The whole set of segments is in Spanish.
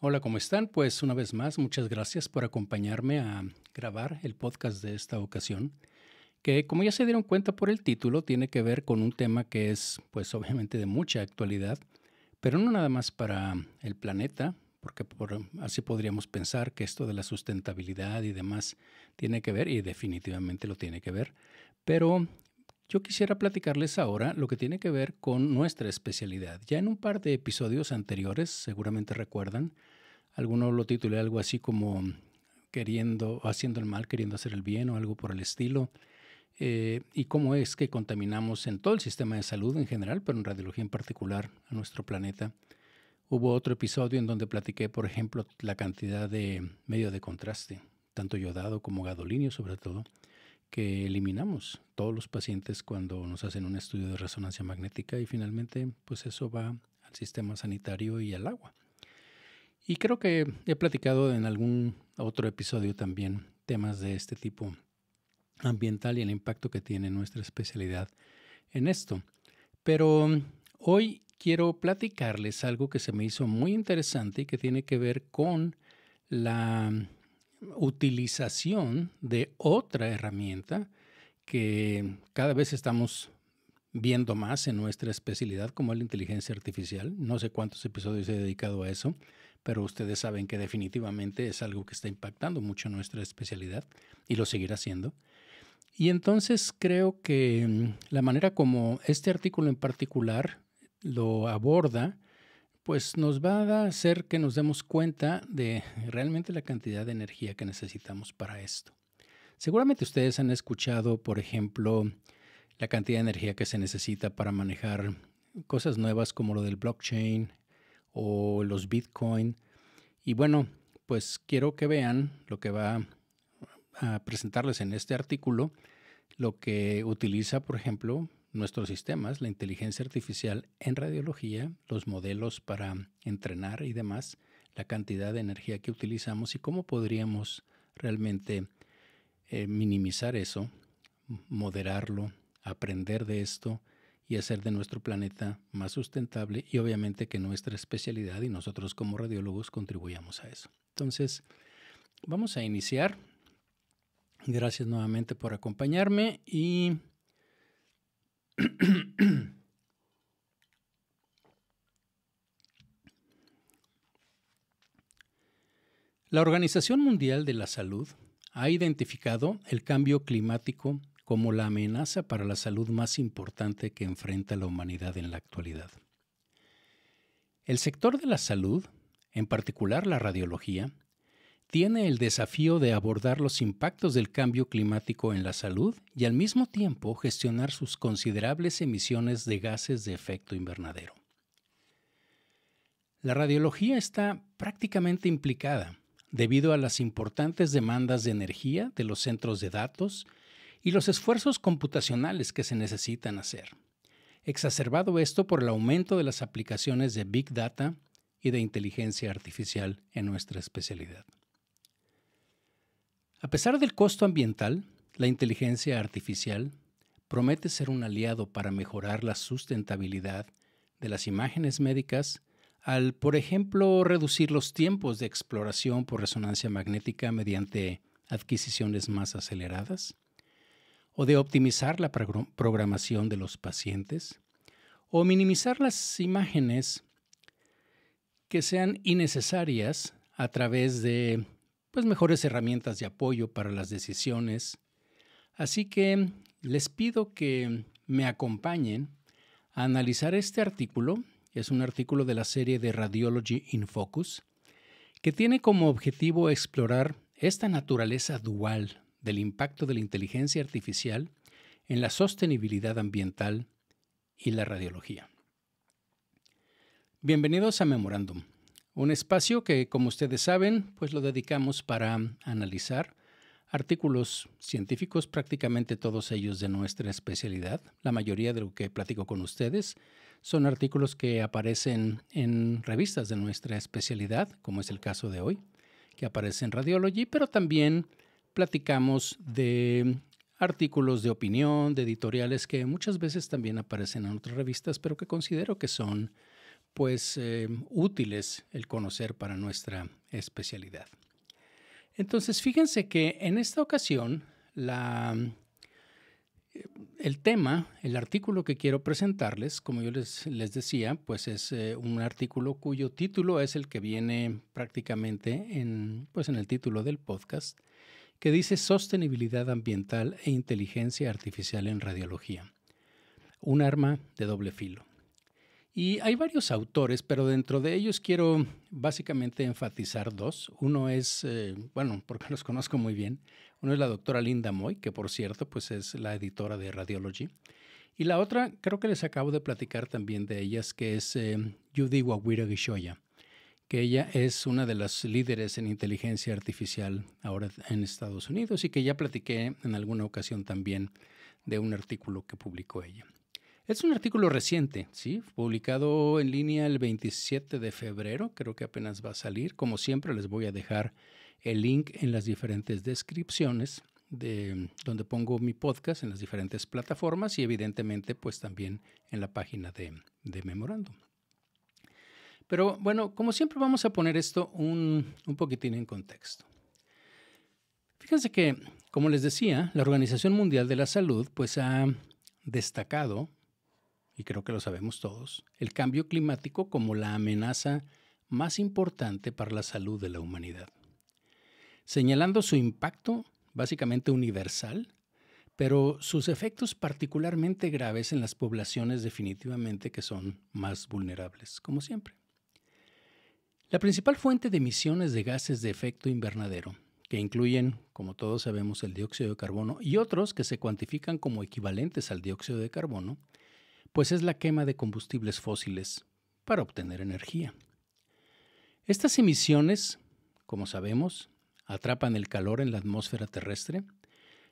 Hola, ¿cómo están? Pues una vez más, muchas gracias por acompañarme a grabar el podcast de esta ocasión, que como ya se dieron cuenta por el título, tiene que ver con un tema que es pues obviamente de mucha actualidad, pero no nada más para el planeta, porque por, así podríamos pensar que esto de la sustentabilidad y demás tiene que ver, y definitivamente lo tiene que ver, pero yo quisiera platicarles ahora lo que tiene que ver con nuestra especialidad. Ya en un par de episodios anteriores, seguramente recuerdan, alguno lo titulé algo así como queriendo, haciendo el mal, queriendo hacer el bien o algo por el estilo. Eh, y cómo es que contaminamos en todo el sistema de salud en general, pero en radiología en particular, a nuestro planeta. Hubo otro episodio en donde platiqué, por ejemplo, la cantidad de medio de contraste, tanto yodado como gadolinio sobre todo, que eliminamos todos los pacientes cuando nos hacen un estudio de resonancia magnética y finalmente pues eso va al sistema sanitario y al agua. Y creo que he platicado en algún otro episodio también temas de este tipo ambiental y el impacto que tiene nuestra especialidad en esto. Pero um, hoy quiero platicarles algo que se me hizo muy interesante y que tiene que ver con la um, utilización de otra herramienta que cada vez estamos viendo más en nuestra especialidad, como la inteligencia artificial. No sé cuántos episodios he dedicado a eso, pero ustedes saben que definitivamente es algo que está impactando mucho nuestra especialidad y lo seguirá haciendo. Y entonces creo que mm, la manera como este artículo en particular lo aborda pues nos va a hacer que nos demos cuenta de realmente la cantidad de energía que necesitamos para esto. Seguramente ustedes han escuchado, por ejemplo, la cantidad de energía que se necesita para manejar cosas nuevas como lo del blockchain o los bitcoin. Y bueno, pues quiero que vean lo que va a presentarles en este artículo, lo que utiliza, por ejemplo, nuestros sistemas, la inteligencia artificial en radiología, los modelos para entrenar y demás, la cantidad de energía que utilizamos y cómo podríamos realmente eh, minimizar eso, moderarlo, aprender de esto y hacer de nuestro planeta más sustentable y obviamente que nuestra especialidad y nosotros como radiólogos contribuyamos a eso. Entonces, vamos a iniciar. Gracias nuevamente por acompañarme y La Organización Mundial de la Salud ha identificado el cambio climático como la amenaza para la salud más importante que enfrenta la humanidad en la actualidad. El sector de la salud, en particular la radiología, tiene el desafío de abordar los impactos del cambio climático en la salud y al mismo tiempo gestionar sus considerables emisiones de gases de efecto invernadero. La radiología está prácticamente implicada debido a las importantes demandas de energía de los centros de datos y los esfuerzos computacionales que se necesitan hacer, exacerbado esto por el aumento de las aplicaciones de Big Data y de inteligencia artificial en nuestra especialidad. A pesar del costo ambiental, la inteligencia artificial promete ser un aliado para mejorar la sustentabilidad de las imágenes médicas al, por ejemplo, reducir los tiempos de exploración por resonancia magnética mediante adquisiciones más aceleradas, o de optimizar la programación de los pacientes, o minimizar las imágenes que sean innecesarias a través de pues mejores herramientas de apoyo para las decisiones. Así que les pido que me acompañen a analizar este artículo. Es un artículo de la serie de Radiology in Focus, que tiene como objetivo explorar esta naturaleza dual del impacto de la inteligencia artificial en la sostenibilidad ambiental y la radiología. Bienvenidos a Memorándum un espacio que, como ustedes saben, pues lo dedicamos para analizar artículos científicos, prácticamente todos ellos de nuestra especialidad. La mayoría de lo que platico con ustedes son artículos que aparecen en revistas de nuestra especialidad, como es el caso de hoy, que aparece en Radiology, pero también platicamos de artículos de opinión, de editoriales que muchas veces también aparecen en otras revistas, pero que considero que son pues eh, útiles el conocer para nuestra especialidad. Entonces, fíjense que en esta ocasión la, eh, el tema, el artículo que quiero presentarles, como yo les, decía, pues es eh, un artículo cuyo título es el que viene prácticamente en, pues en el título del podcast, que dice Sostenibilidad ambiental e inteligencia artificial en radiología. Un arma de doble filo. Y hay varios autores, pero dentro de ellos quiero básicamente enfatizar dos. Uno es, eh, bueno, porque los conozco muy bien. Uno es la doctora Linda Moy, que por cierto, pues es la editora de Radiology. Y la otra, creo que les acabo de platicar también de ellas, que es eh, Judy Wawira Gishoya, que ella es una de las líderes en inteligencia artificial ahora en Estados Unidos y que ya platiqué en alguna ocasión también de un artículo que publicó ella. Es un artículo reciente, ¿sí? Publicado en línea el 27 de febrero, creo que apenas va a salir. Como siempre, les voy a dejar el link en las diferentes descripciones de donde pongo mi podcast en las diferentes plataformas y evidentemente pues también en la página de, de Pero bueno, como siempre vamos a poner esto un, un poquitín en contexto. Fíjense que, como les decía, la Organización Mundial de la Salud pues ha destacado y creo que lo sabemos todos, el cambio climático como la amenaza más importante para la salud de la humanidad, señalando su impacto básicamente universal, pero sus efectos particularmente graves en las poblaciones definitivamente que son más vulnerables, como siempre. La principal fuente de emisiones de gases de efecto invernadero, que incluyen, como todos sabemos, el dióxido de carbono y otros que se cuantifican como equivalentes al dióxido de carbono, pues es la quema de combustibles fósiles para obtener energía. Estas emisiones, como sabemos, atrapan el calor en la atmósfera terrestre,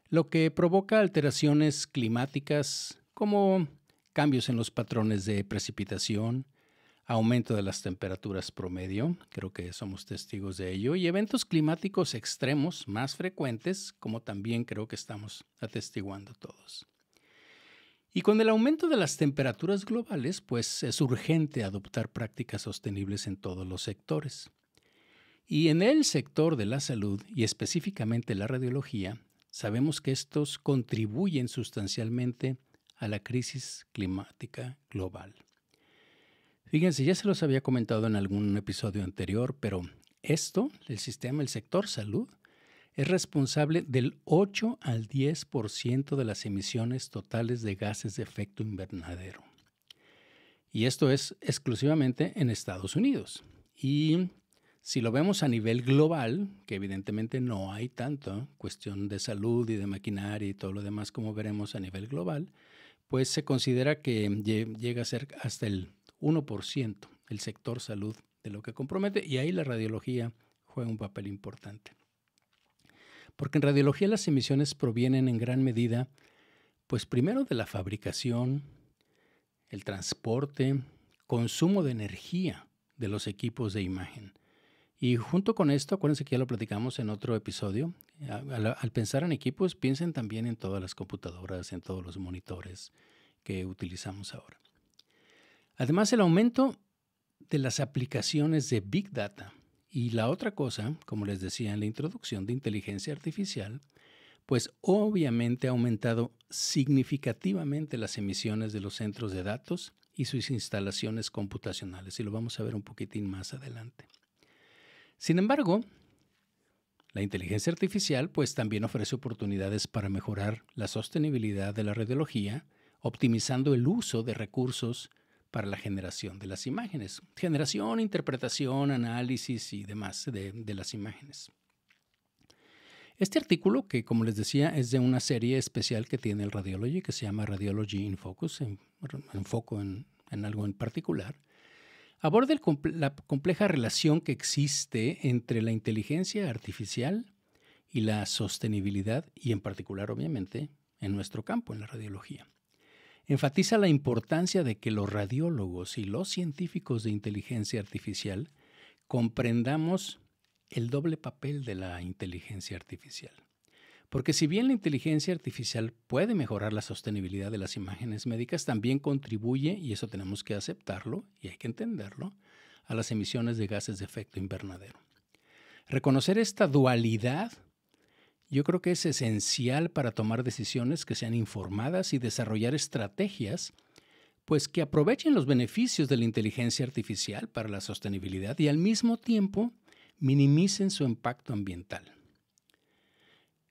lo que provoca alteraciones climáticas como cambios en los patrones de precipitación, aumento de las temperaturas promedio, creo que somos testigos de ello, y eventos climáticos extremos más frecuentes, como también creo que estamos atestiguando todos. Y con el aumento de las temperaturas globales, pues es urgente adoptar prácticas sostenibles en todos los sectores. Y en el sector de la salud, y específicamente la radiología, sabemos que estos contribuyen sustancialmente a la crisis climática global. Fíjense, ya se los había comentado en algún episodio anterior, pero esto, el sistema, el sector salud, es responsable del 8 al 10% de las emisiones totales de gases de efecto invernadero. Y esto es exclusivamente en Estados Unidos. Y si lo vemos a nivel global, que evidentemente no hay tanto, cuestión de salud y de maquinaria y todo lo demás como veremos a nivel global, pues se considera que llega a ser hasta el 1% el sector salud de lo que compromete y ahí la radiología juega un papel importante. Porque en radiología las emisiones provienen en gran medida, pues primero de la fabricación, el transporte, consumo de energía de los equipos de imagen. Y junto con esto, acuérdense que ya lo platicamos en otro episodio, al, pensar en equipos, piensen también en todas las computadoras, en todos los monitores que utilizamos ahora. Además, el aumento de las aplicaciones de Big Data y la otra cosa, como les decía en la introducción de inteligencia artificial, pues obviamente ha aumentado significativamente las emisiones de los centros de datos y sus instalaciones computacionales, y lo vamos a ver un poquitín más adelante. Sin embargo, la inteligencia artificial pues también ofrece oportunidades para mejorar la sostenibilidad de la radiología, optimizando el uso de recursos para la generación de las imágenes. Generación, interpretación, análisis y demás de, las imágenes. Este artículo, que como les decía, es de una serie especial que tiene el Radiology, que se llama Radiology in Focus, en, foco en, algo en particular, aborda la compleja relación que existe entre la inteligencia artificial y la sostenibilidad, y en particular, obviamente, en nuestro campo, en la radiología enfatiza la importancia de que los radiólogos y los científicos de inteligencia artificial comprendamos el doble papel de la inteligencia artificial. Porque si bien la inteligencia artificial puede mejorar la sostenibilidad de las imágenes médicas, también contribuye, y eso tenemos que aceptarlo y hay que entenderlo, a las emisiones de gases de efecto invernadero. Reconocer esta dualidad yo creo que es esencial para tomar decisiones que sean informadas y desarrollar estrategias, pues que aprovechen los beneficios de la inteligencia artificial para la sostenibilidad y al mismo tiempo minimicen su impacto ambiental.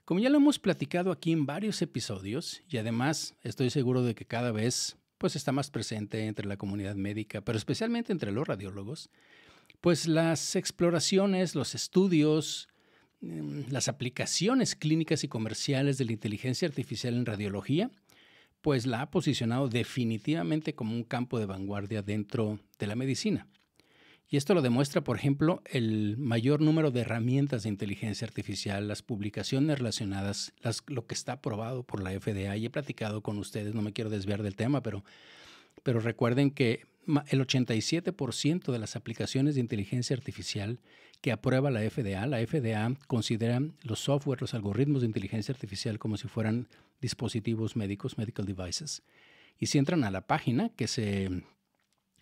Como ya lo hemos platicado aquí en varios episodios, y además estoy seguro de que cada vez pues está más presente entre la comunidad médica, pero especialmente entre los radiólogos, pues las exploraciones, los estudios, Em, las aplicaciones clínicas y comerciales de la inteligencia artificial en radiología, pues la ha posicionado definitivamente como un campo de vanguardia dentro de la medicina. Y esto lo demuestra, por ejemplo, el mayor número de herramientas de inteligencia artificial, las publicaciones relacionadas, lo que está aprobado por la FDA. Y he platicado con ustedes, no me quiero desviar del tema, pero, pero recuerden que el 87% de las aplicaciones de inteligencia artificial que aprueba la FDA, la FDA considera los software, los algoritmos de inteligencia artificial como si fueran dispositivos médicos, medical devices. Y si entran a la página que se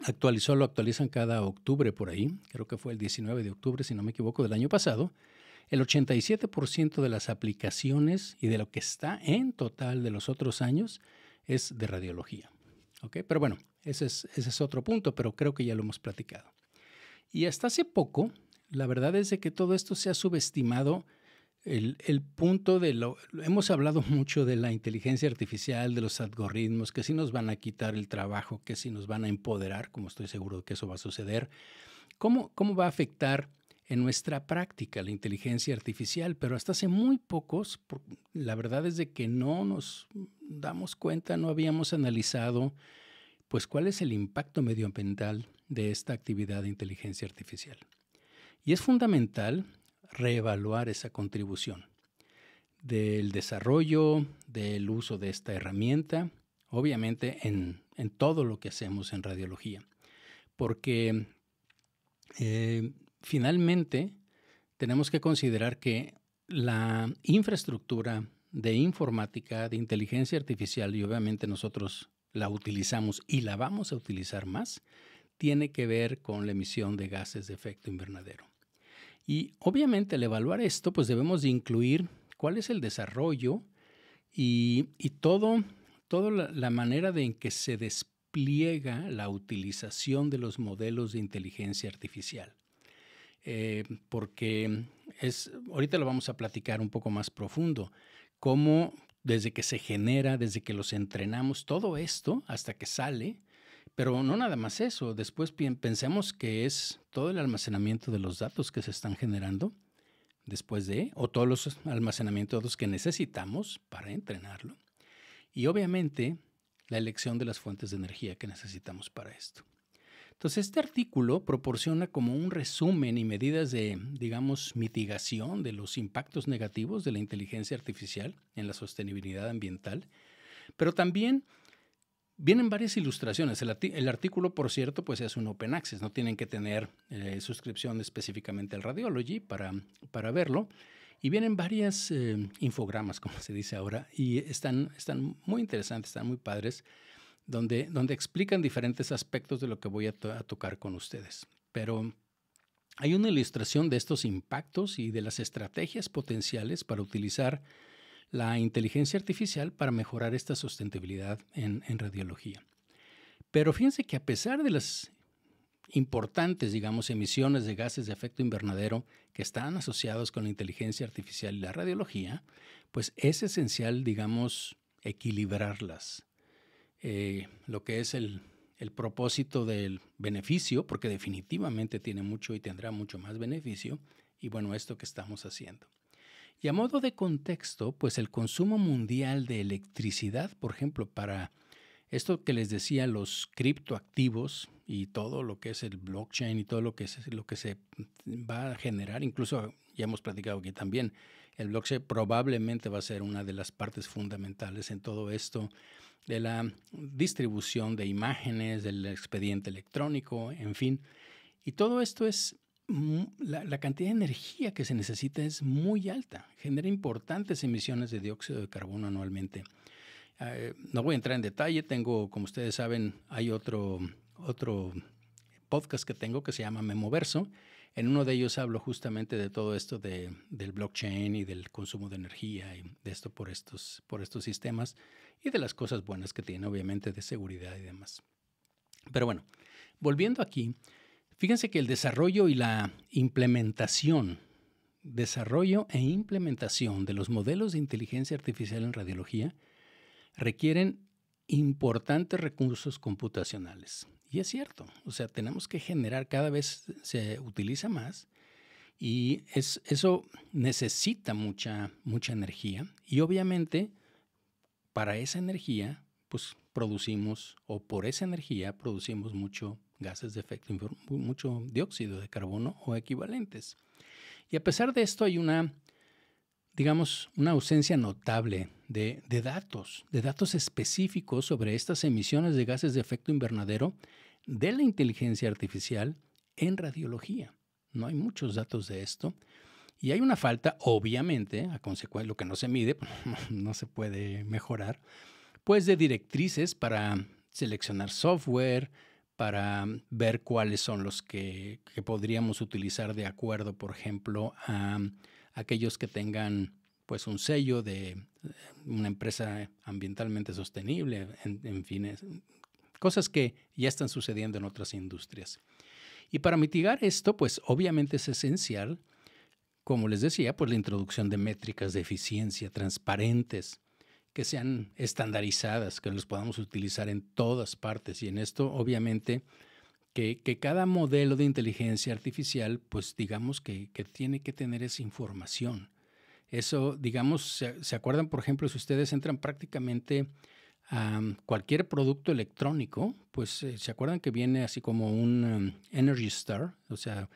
actualizó, lo actualizan cada octubre por ahí, creo que fue el 19 de octubre, si no me equivoco, del año pasado, el 87% de las aplicaciones y de lo que está en total de los otros años es de radiología. ¿Okay? Pero bueno, ese es, otro punto, pero creo que ya lo hemos platicado. Y hasta hace poco, la verdad es de que todo esto se ha subestimado. El, punto de lo... Hemos hablado mucho de la inteligencia artificial, de los algoritmos, que si nos van a quitar el trabajo, que si nos van a empoderar, como estoy seguro que eso va a suceder. ¿Cómo, cómo va a afectar en nuestra práctica la inteligencia artificial? Pero hasta hace muy pocos, la verdad es de que no nos damos cuenta, no habíamos analizado pues ¿cuál es el impacto medioambiental de esta actividad de inteligencia artificial? Y es fundamental reevaluar esa contribución del desarrollo, del uso de esta herramienta, obviamente en, todo lo que hacemos en radiología, porque eh, finalmente tenemos que considerar que la infraestructura de informática, de inteligencia artificial y obviamente nosotros la utilizamos y la vamos a utilizar más, tiene que ver con la emisión de gases de efecto invernadero. Y obviamente al evaluar esto, pues debemos de incluir cuál es el desarrollo y, todo, toda la, manera en que se despliega la utilización de los modelos de inteligencia artificial. Eh, porque es, ahorita lo vamos a platicar un poco más profundo, cómo desde que se genera, desde que los entrenamos, todo esto hasta que sale. Pero no nada más eso, después pensemos que es todo el almacenamiento de los datos que se están generando después de, o todos los almacenamientos que necesitamos para entrenarlo. Y obviamente la elección de las fuentes de energía que necesitamos para esto. Entonces, este artículo proporciona como un resumen y medidas de, digamos, mitigación de los impactos negativos de la inteligencia artificial en la sostenibilidad ambiental, pero también vienen varias ilustraciones. El, artículo, por cierto, pues es un open access, no tienen que tener eh, suscripción específicamente al Radiology para, para verlo. Y vienen varias eh, infogramas, como se dice ahora, y están, están muy interesantes, están muy padres donde, explican diferentes aspectos de lo que voy a, tocar con ustedes. Pero hay una ilustración de estos impactos y de las estrategias potenciales para utilizar la inteligencia artificial para mejorar esta sustentabilidad en, en, radiología. Pero fíjense que a pesar de las importantes, digamos, emisiones de gases de efecto invernadero que están asociados con la inteligencia artificial y la radiología, pues es esencial, digamos, equilibrarlas eh, lo que es el, propósito del beneficio, porque definitivamente tiene mucho y tendrá mucho más beneficio, y bueno, esto que estamos haciendo. Y a modo de contexto, pues el consumo mundial de electricidad, por ejemplo, para esto que les decía, los criptoactivos y todo lo que es el blockchain y todo lo que, es, lo que se va a generar, incluso ya hemos platicado aquí también, el blockchain probablemente va a ser una de las partes fundamentales en todo esto de la distribución de imágenes, del expediente electrónico, en fin. Y todo esto es, la, cantidad de energía que se necesita es muy alta, genera importantes emisiones de dióxido de carbono anualmente. Ah, eh, no voy a entrar en detalle, tengo, como ustedes saben, hay otro, otro podcast que tengo que se llama Memoverso. En uno de ellos hablo justamente de todo esto del blockchain y del consumo de energía y de esto por estos, por estos sistemas y de las cosas buenas que tiene, obviamente, de seguridad y demás. Pero bueno, volviendo aquí, fíjense que el desarrollo y la implementación, desarrollo e implementación de los modelos de inteligencia artificial en radiología requieren importantes recursos computacionales. Y es cierto, o sea, tenemos que generar, cada vez se utiliza más y es, eso necesita mucha, mucha energía y obviamente para esa energía, pues producimos, o por esa energía producimos mucho gases de efecto, mucho dióxido de carbono o equivalentes. Y a pesar de esto hay una, digamos, una ausencia notable de, de datos, de datos específicos sobre estas emisiones de gases de efecto invernadero de la inteligencia artificial en radiología. No hay muchos datos de esto. Y hay una falta, obviamente, a consecuencia lo que no se mide, pues, no se puede mejorar, pues de directrices para seleccionar software, para ver cuáles son los que, podríamos utilizar de acuerdo, por ejemplo, a aquellos que tengan pues un sello de una empresa ambientalmente sostenible, en, en fin, cosas que ya están sucediendo en otras industrias. Y para mitigar esto, pues obviamente es esencial como les decía, pues la introducción de métricas de eficiencia transparentes, que sean estandarizadas, que los podamos utilizar en todas partes. Y en esto, obviamente, que, cada modelo de inteligencia artificial, pues digamos que, tiene que tener esa información. Eso, digamos, se, acuerdan, por ejemplo, si ustedes entran prácticamente a cualquier producto electrónico, pues eh, se acuerdan que viene así como un em, Energy Star, o sea,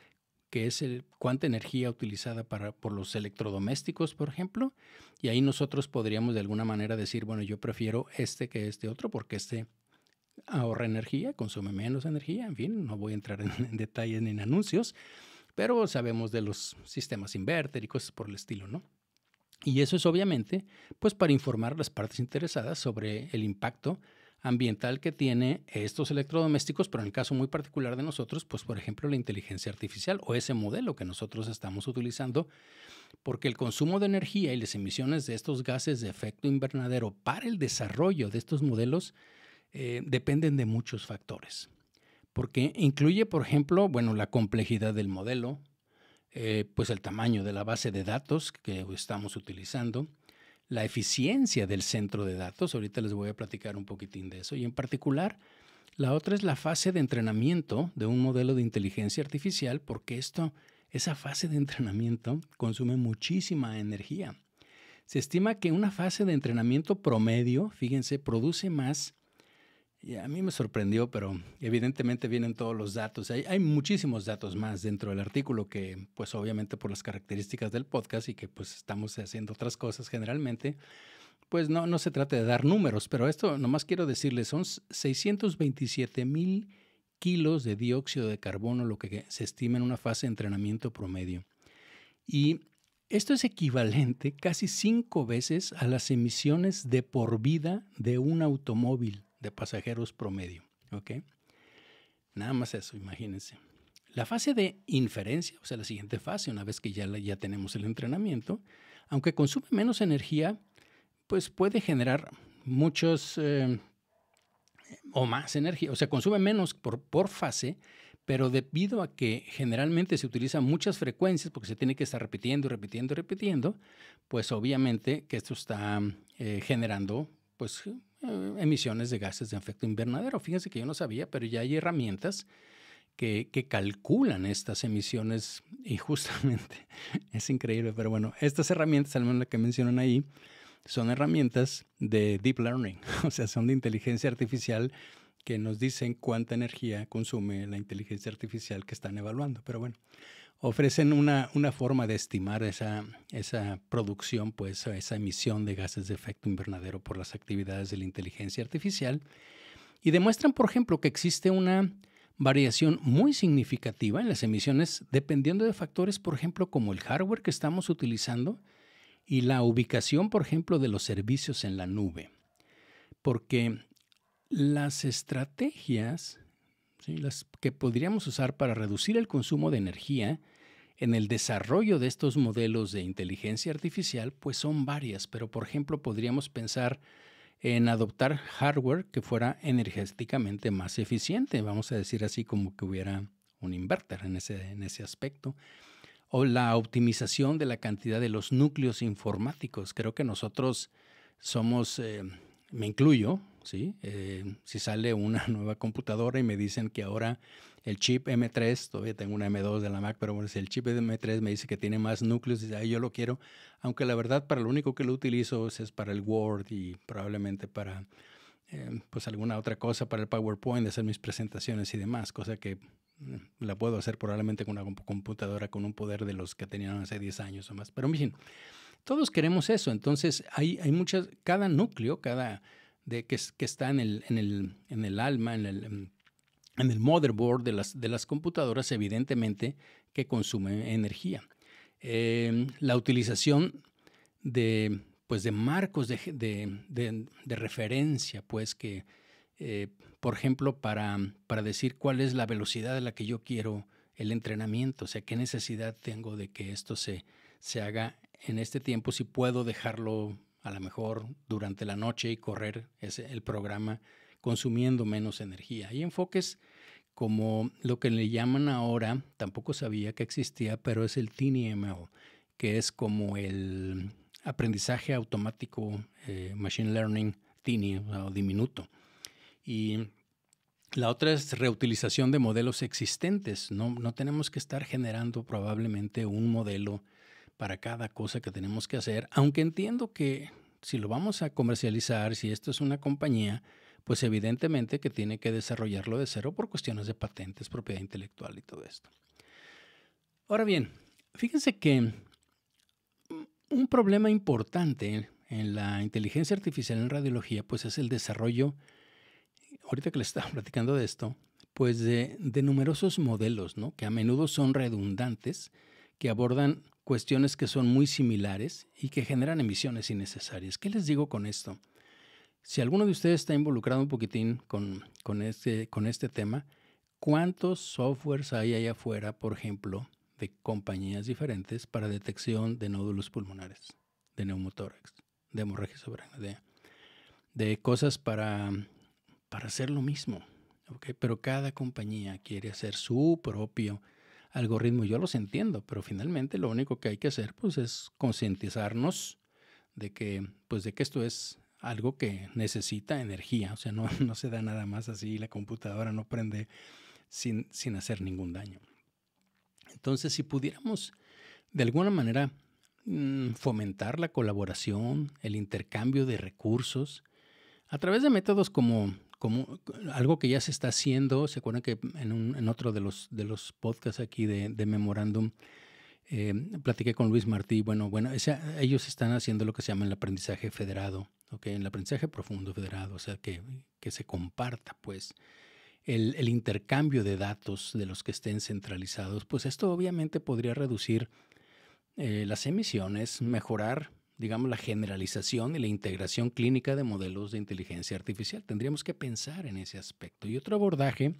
que es el, cuánta energía utilizada por los electrodomésticos, por ejemplo, y ahí nosotros podríamos de alguna manera decir, bueno, yo prefiero este que este otro porque este ahorra energía, consume menos energía, en fin, no voy a entrar en, en detalles ni en anuncios, pero sabemos de los sistemas inverter y cosas por el estilo, ¿no? Y eso es obviamente, pues para informar a las partes interesadas sobre el impacto ambiental que tiene estos electrodomésticos, pero en el caso muy particular de nosotros, pues por ejemplo la inteligencia artificial o ese modelo que nosotros estamos utilizando, porque el consumo de energía y las emisiones de estos gases de efecto invernadero para el desarrollo de estos modelos eh, dependen de muchos factores, porque incluye, por ejemplo, bueno, la complejidad del modelo, eh, pues el tamaño de la base de datos que estamos utilizando, la eficiencia del centro de datos. Ahorita les voy a platicar un poquitín de eso. Y en particular, la otra es la fase de entrenamiento de un modelo de inteligencia artificial, porque esto, esa fase de entrenamiento consume muchísima energía. Se estima que una fase de entrenamiento promedio, fíjense, produce más a mí me sorprendió, pero evidentemente vienen todos los datos. Hay, muchísimos datos más dentro del artículo que, pues obviamente por las características del podcast y que pues estamos haciendo otras cosas generalmente, pues no, no se trata de dar números, pero esto nomás quiero decirles, son 627 mil kilos de dióxido de carbono, lo que se estima en una fase de entrenamiento promedio. Y esto es equivalente casi cinco veces a las emisiones de por vida de un automóvil de pasajeros promedio. ¿Ok? Nada más eso, imagínense. La fase de inferencia, o sea, la siguiente fase, una vez que ya, ya tenemos el entrenamiento, aunque consume menos energía, pues puede generar muchos eh, o más energía, o sea, consume menos por, por fase, pero debido a que generalmente se utilizan muchas frecuencias, porque se tiene que estar repitiendo, repitiendo, repitiendo, pues obviamente que esto está eh, generando pues eh, emisiones de gases de efecto invernadero. Fíjense que yo no sabía, pero ya hay herramientas que, calculan estas emisiones y justamente es increíble, pero bueno, estas herramientas, al menos la que mencionan ahí, son herramientas de deep learning, o sea, son de inteligencia artificial que nos dicen cuánta energía consume la inteligencia artificial que están evaluando. Pero bueno, ofrecen una, forma de estimar esa, esa producción, pues esa emisión de gases de efecto invernadero por las actividades de la inteligencia artificial y demuestran, por ejemplo, que existe una variación muy significativa en las emisiones dependiendo de factores, por ejemplo, como el hardware que estamos utilizando y la ubicación, por ejemplo, de los servicios en la nube. Porque las estrategias las que podríamos usar para reducir el consumo de energía en el desarrollo de estos modelos de inteligencia artificial, pues son varias, pero por ejemplo podríamos pensar en adoptar hardware que fuera energéticamente más eficiente, vamos a decir así como que hubiera un inverter en ese, en ese aspecto, o la optimización de la cantidad de los núcleos informáticos. Creo que nosotros somos... Eh, me incluyo, ¿sí? Eh, si sale una nueva computadora y me dicen que ahora el chip M3, todavía tengo una M2 de la Mac, pero bueno, si el chip M3 me dice que tiene más núcleos, y yo lo quiero, aunque la verdad para lo único que lo utilizo es, para el Word y probablemente para eh, pues alguna otra cosa, para el PowerPoint, de hacer mis presentaciones y demás, cosa que mm, la puedo hacer probablemente con una computadora con un poder de los que tenían hace 10 años o más, pero fin. Todos queremos eso, entonces hay, hay muchas, cada núcleo, cada de que, está en el, alma, en el, en el motherboard de las, de las computadoras, evidentemente que consume energía. Eh, la utilización de, pues de marcos de, referencia, pues que, eh, por ejemplo, para, decir cuál es la velocidad a la que yo quiero el entrenamiento, o sea, qué necesidad tengo de que esto se, se haga en este tiempo si puedo dejarlo a lo mejor durante la noche y correr el programa consumiendo menos energía. Y enfoques como lo que le llaman ahora, tampoco sabía que existía, pero es el ML, que es como el aprendizaje automático, eh, machine learning, Tiny o diminuto. Y la otra es reutilización de modelos existentes. No, no tenemos que estar generando probablemente un modelo para cada cosa que tenemos que hacer, aunque entiendo que si lo vamos a comercializar, si esto es una compañía, pues evidentemente que tiene que desarrollarlo de cero por cuestiones de patentes, propiedad intelectual y todo esto. Ahora bien, fíjense que un problema importante en la inteligencia artificial en radiología, pues es el desarrollo, ahorita que les estaba platicando de esto, pues de, de numerosos modelos, ¿no? Que a menudo son redundantes, que abordan cuestiones que son muy similares y que generan emisiones innecesarias. ¿Qué les digo con esto? Si alguno de ustedes está involucrado un poquitín con, este, con este tema, ¿cuántos softwares hay allá afuera, por ejemplo, de compañías diferentes para detección de nódulos pulmonares, de neumotórax, de hemorragia soberana, de, cosas para, para hacer lo mismo? ¿okay? Pero cada compañía quiere hacer su propio algoritmo. Yo los entiendo, pero finalmente lo único que hay que hacer pues, es concientizarnos de que, pues, de que esto es algo que necesita energía. O sea, no, no se da nada más así, la computadora no prende sin, sin hacer ningún daño. Entonces, si pudiéramos de alguna manera mm, fomentar la colaboración, el intercambio de recursos, a través de métodos como como eh, algo que ya se está haciendo. ¿Se acuerdan que en, otro de los, de los podcasts aquí de, de Memorándum eh, platiqué con Luis Martí? Bueno, bueno, ellos están haciendo lo que se llama el aprendizaje federado, okay El aprendizaje profundo federado, o sea, que, se comparta, pues. El, intercambio de datos de los que estén centralizados, pues esto obviamente podría reducir eh, las emisiones, mejorar digamos, la generalización y la integración clínica de modelos de inteligencia artificial. Tendríamos que pensar en ese aspecto. Y otro abordaje,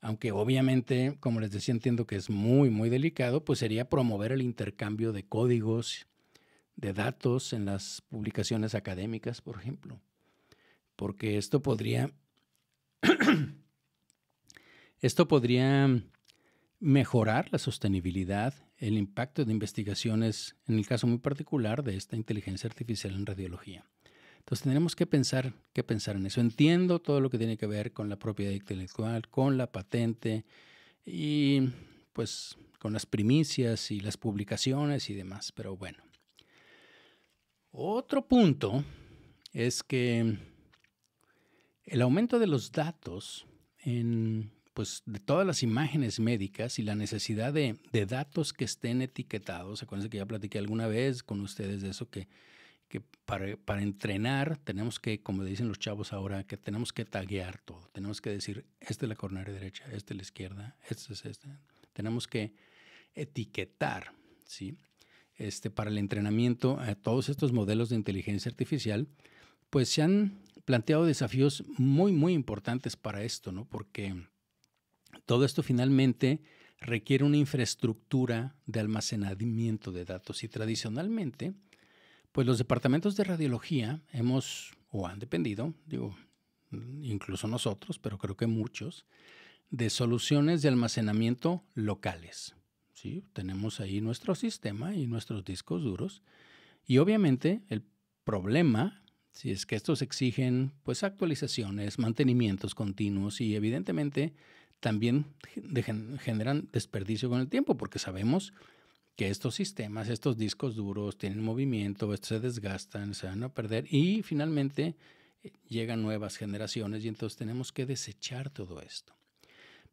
aunque obviamente, como les decía, entiendo que es muy, muy delicado, pues sería promover el intercambio de códigos, de datos en las publicaciones académicas, por ejemplo. Porque esto podría... esto podría mejorar la sostenibilidad, el impacto de investigaciones, en el caso muy particular de esta inteligencia artificial en radiología. Entonces tenemos que pensar, que pensar en eso. Entiendo todo lo que tiene que ver con la propiedad intelectual, con la patente y pues con las primicias y las publicaciones y demás, pero bueno. Otro punto es que el aumento de los datos en pues, de todas las imágenes médicas y la necesidad de, datos que estén etiquetados. Acuérdense que ya platiqué alguna vez con ustedes de eso que, para, entrenar tenemos que, como dicen los chavos ahora, que tenemos que taguear todo. Tenemos que decir, esta es la coronaria derecha, esta es la izquierda, esta es esta. Tenemos que etiquetar, ¿sí? Este, para el entrenamiento, a eh, todos estos modelos de inteligencia artificial, pues se han planteado desafíos muy, muy importantes para esto, ¿no? Porque todo esto finalmente requiere una infraestructura de almacenamiento de datos y tradicionalmente, pues los departamentos de radiología hemos o han dependido, digo, incluso nosotros, pero creo que muchos, de soluciones de almacenamiento locales. ¿sí? Tenemos ahí nuestro sistema y nuestros discos duros y obviamente el problema si es que estos exigen pues actualizaciones, mantenimientos continuos y evidentemente también generan desperdicio con el tiempo, porque sabemos que estos sistemas, estos discos duros tienen movimiento, se desgastan, se van a perder y finalmente eh, llegan nuevas generaciones y entonces tenemos que desechar todo esto.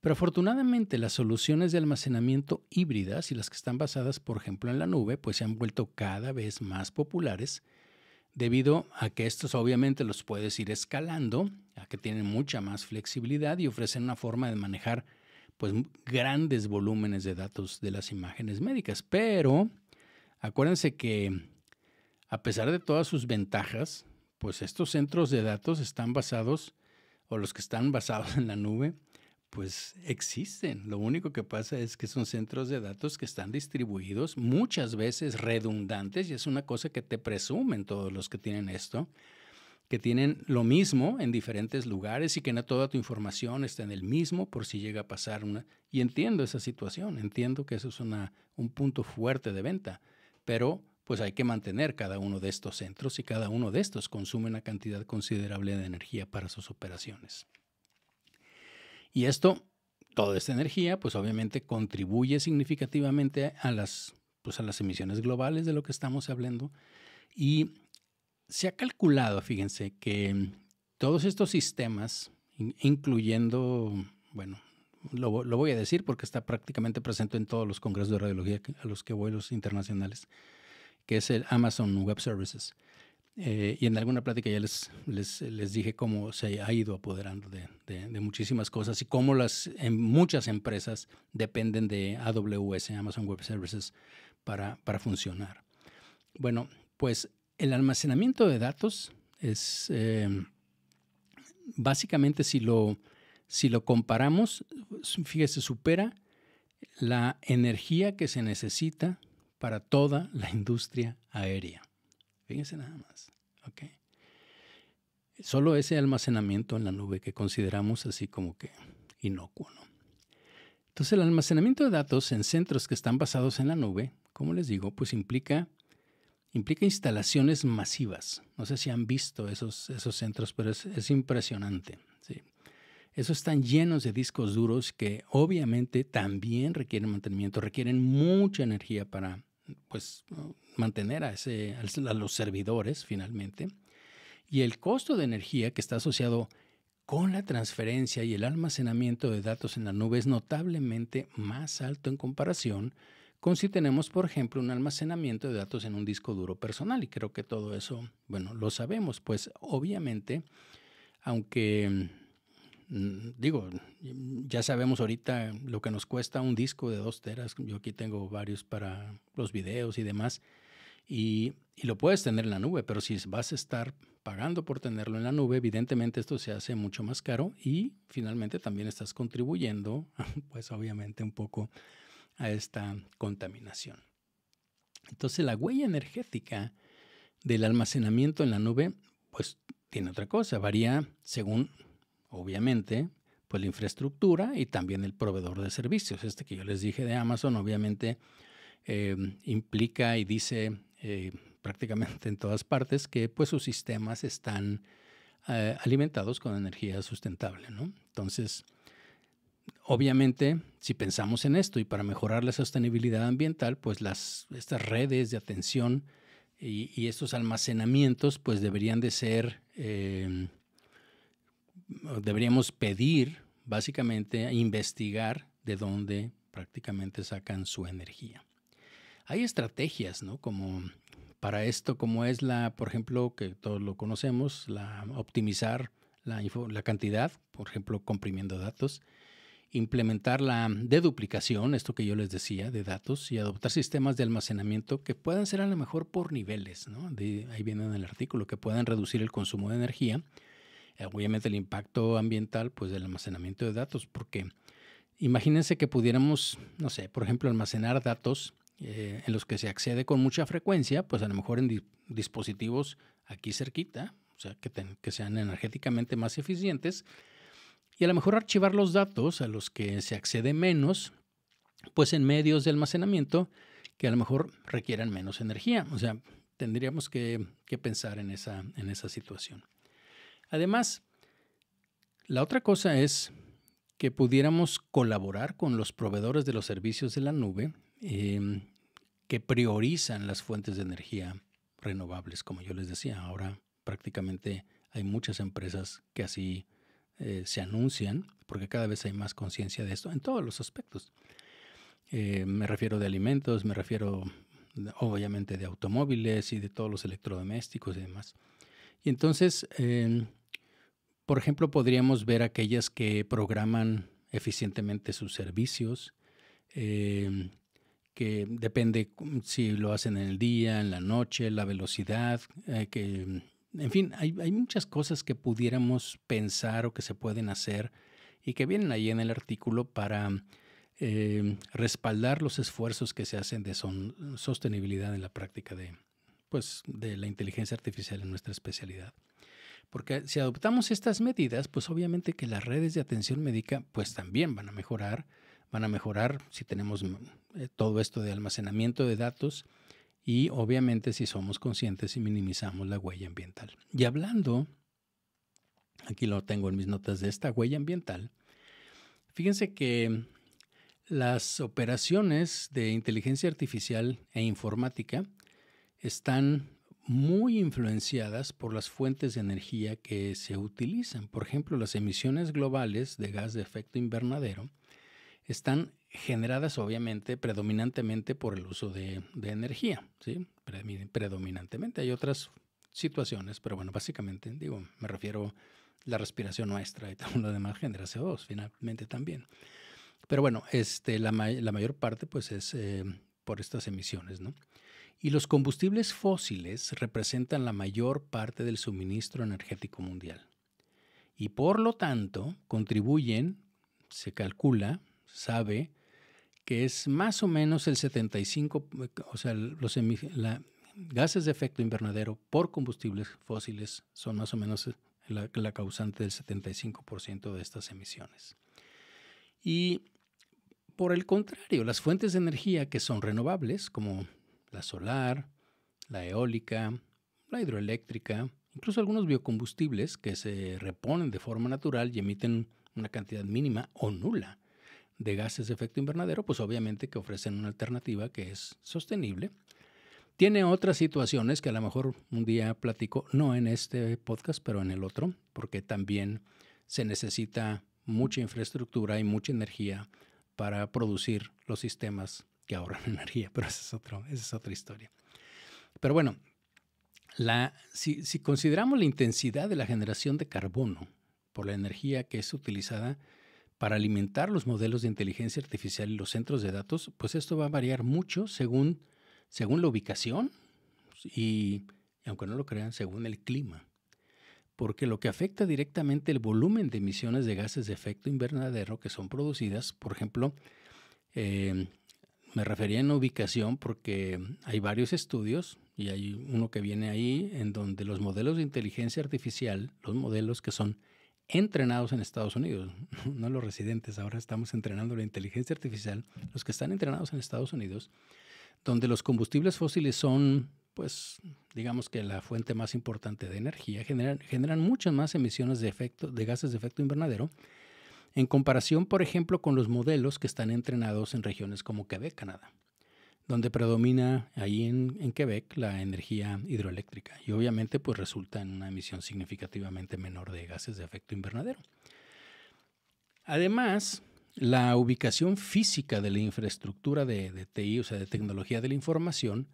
Pero afortunadamente las soluciones de almacenamiento híbridas y las que están basadas, por ejemplo, en la nube, pues se han vuelto cada vez más populares debido a que estos obviamente los puedes ir escalando, a que tienen mucha más flexibilidad y ofrecen una forma de manejar pues grandes volúmenes de datos de las imágenes médicas. Pero acuérdense que a pesar de todas sus ventajas, pues estos centros de datos están basados o los que están basados en la nube pues existen. Lo único que pasa es que son centros de datos que están distribuidos, muchas veces redundantes, y es una cosa que te presumen todos los que tienen esto, que tienen lo mismo en diferentes lugares y que no toda tu información está en el mismo por si llega a pasar una... Y entiendo esa situación, entiendo que eso es un punto fuerte de venta, pero pues hay que mantener cada uno de estos centros y cada uno de estos consume una cantidad considerable de energía para sus operaciones. Y esto, toda esta energía, pues obviamente contribuye significativamente a las, pues a las emisiones globales de lo que estamos hablando. Y se ha calculado, fíjense, que todos estos sistemas, incluyendo, bueno, lo, lo, voy a decir porque está prácticamente presente en todos los congresos de radiología a los que voy los internacionales, que es el Amazon Web Services. Eh, y en alguna plática ya les, les, dije cómo se ha ido apoderando de, muchísimas cosas y cómo las, en em, muchas empresas dependen de AWS, Amazon Web Services, para, funcionar. Bueno, pues el almacenamiento de datos es em, básicamente si lo, si lo comparamos, fíjese, supera la energía que se necesita para toda la industria aérea. Fíjense nada más. Solo ese almacenamiento en la nube que consideramos así como que inocuo. Entonces el almacenamiento de datos en centros que están basados en la nube, como les digo, pues implica, implica instalaciones masivas. No sé si han visto esos, esos centros, pero es, impresionante. ¿sí? Esos están llenos de discos duros que obviamente también requieren mantenimiento, requieren mucha energía para pues mantener a, a los servidores finalmente. Y el costo de energía que está asociado con la transferencia y el almacenamiento de datos en la nube es notablemente más alto en comparación con si tenemos, por ejemplo, un almacenamiento de datos en un disco duro personal. Y creo que todo eso, bueno, lo sabemos, pues obviamente, aunque Mm, digo, ya sabemos ahorita lo que nos cuesta un disco de dos teras. Yo aquí tengo varios para los videos y demás. Y, y, lo puedes tener en la nube, pero si vas a estar pagando por tenerlo en la nube, evidentemente esto se hace mucho más caro y finalmente también estás contribuyendo, pues obviamente un poco a esta contaminación. Entonces la huella energética del almacenamiento en la nube, pues tiene otra cosa, varía según obviamente, pues la infraestructura y también el proveedor de servicios. Este que yo les dije de Amazon, obviamente, em, implica y dice eh, prácticamente en todas partes que pues sus sistemas están eh, alimentados con energía sustentable, Entonces, obviamente, si pensamos en esto y para mejorar la sostenibilidad ambiental, pues las, estas redes de atención y, estos almacenamientos pues deberían de ser em, deberíamos pedir, básicamente, e investigar de dónde prácticamente sacan su energía. Hay estrategias, ¿no? Como para esto, como es la, por ejemplo, que todos lo conocemos, la optimizar la, cantidad, por ejemplo, comprimiendo datos, implementar la deduplicación, esto que yo les decía, de datos, y adoptar sistemas de almacenamiento que puedan ser a lo mejor por niveles, ¿no? ahí viene en el artículo, que puedan reducir el consumo de energía eh, obviamente el impacto ambiental pues del almacenamiento de datos, porque imagínense que pudiéramos, no sé, por ejemplo, almacenar datos eh, en los que se accede con mucha frecuencia, pues a lo mejor en dispositivos aquí cerquita, o sea, que, que sean energéticamente más eficientes, y a lo mejor archivar los datos a los que se accede menos, pues en medios de almacenamiento que a lo mejor requieran menos energía. O sea, tendríamos que, pensar en esa situación. Además, la otra cosa es que pudiéramos colaborar con los proveedores de los servicios de la nube em, que priorizan las fuentes de energía renovables, como yo les decía. Ahora prácticamente hay muchas empresas que así eh, se anuncian, porque cada vez hay más conciencia de esto en todos los aspectos. Em, me refiero de alimentos, me refiero obviamente de automóviles y de todos los electrodomésticos y demás. Y entonces, em, por ejemplo, podríamos ver aquellas que programan eficientemente sus servicios, em, que depende si lo hacen en el día, en la noche, la velocidad, eh, que, em, en fin, hay, muchas cosas que pudiéramos pensar o que se pueden hacer y que vienen ahí en el artículo para respaldar los esfuerzos que se hacen de sostenibilidad en la práctica de, pues, de la inteligencia artificial en nuestra especialidad. Porque si adoptamos estas medidas, pues obviamente que las redes de atención médica pues también van a mejorar, van a mejorar si tenemos mm, eh, todo esto de almacenamiento de datos y obviamente si somos conscientes y minimizamos la huella ambiental. Y hablando, aquí lo tengo en mis notas de esta huella ambiental, fíjense que las operaciones de inteligencia artificial e informática están muy influenciadas por las fuentes de energía que se utilizan. Por ejemplo, las emisiones globales de gas de efecto invernadero están generadas obviamente predominantemente por el uso de, de energía, ¿sí? predominantemente. Hay otras situaciones, pero bueno, básicamente digo, me refiero a la respiración nuestra y todo lo demás genera CO2 finalmente también. Pero bueno, este, la, la mayor parte pues es eh, por estas emisiones, ¿no? y los combustibles fósiles representan la mayor parte del suministro energético mundial. Y por lo tanto, contribuyen, se calcula, sabe, que es más o menos el 75, o sea, los gases de efecto invernadero por combustibles fósiles son más o menos eh, la, la causante del 75% de estas emisiones. Y por el contrario, las fuentes de energía que son renovables, como la solar, la eólica, la hidroeléctrica, incluso algunos biocombustibles que se reponen de forma natural y emiten una cantidad mínima o nula de gases de efecto invernadero, pues obviamente que ofrecen una alternativa que es sostenible. Tiene otras situaciones que a lo mejor un día platico, no en este podcast, pero en el otro, porque también se necesita mucha infraestructura y mucha energía para producir los sistemas que ahorran energía, pero esa es, otro, esa es otra historia. Pero bueno, la, si, consideramos la intensidad de la generación de carbono por la energía que es utilizada para alimentar los modelos de inteligencia artificial y los centros de datos, pues esto va a variar mucho según, según la ubicación y, aunque no lo crean, según el clima. Porque lo que afecta directamente el volumen de emisiones de gases de efecto invernadero que son producidas, por ejemplo, eh, me refería en ubicación porque hay varios estudios y hay uno que viene ahí en donde los modelos de inteligencia artificial, los modelos que son entrenados en Estados Unidos, no los residentes, ahora estamos entrenando la inteligencia artificial, los que están entrenados en Estados Unidos, donde los combustibles fósiles son, pues, digamos que la fuente más importante de energía, generan, muchas más emisiones de, efecto, de gases de efecto invernadero en comparación, por ejemplo, con los modelos que están entrenados en regiones como Quebec, Canadá, donde predomina ahí en, Quebec la energía hidroeléctrica y obviamente pues resulta en una emisión significativamente menor de gases de efecto invernadero. Además, la ubicación física de la infraestructura de, TI, o sea, de tecnología de la información,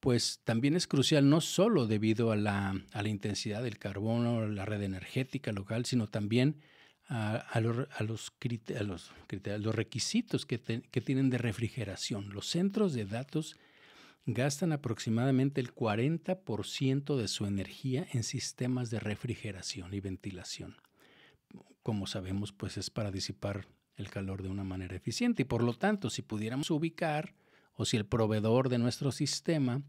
pues también es crucial no solo debido a la, a la intensidad del carbono, la red energética local, sino también a, los, los, requisitos que, que tienen de refrigeración. Los centros de datos gastan aproximadamente el 40% de su energía en sistemas de refrigeración y ventilación. Como sabemos, pues es para disipar el calor de una manera eficiente y por lo tanto, si pudiéramos ubicar o si el proveedor de nuestro sistema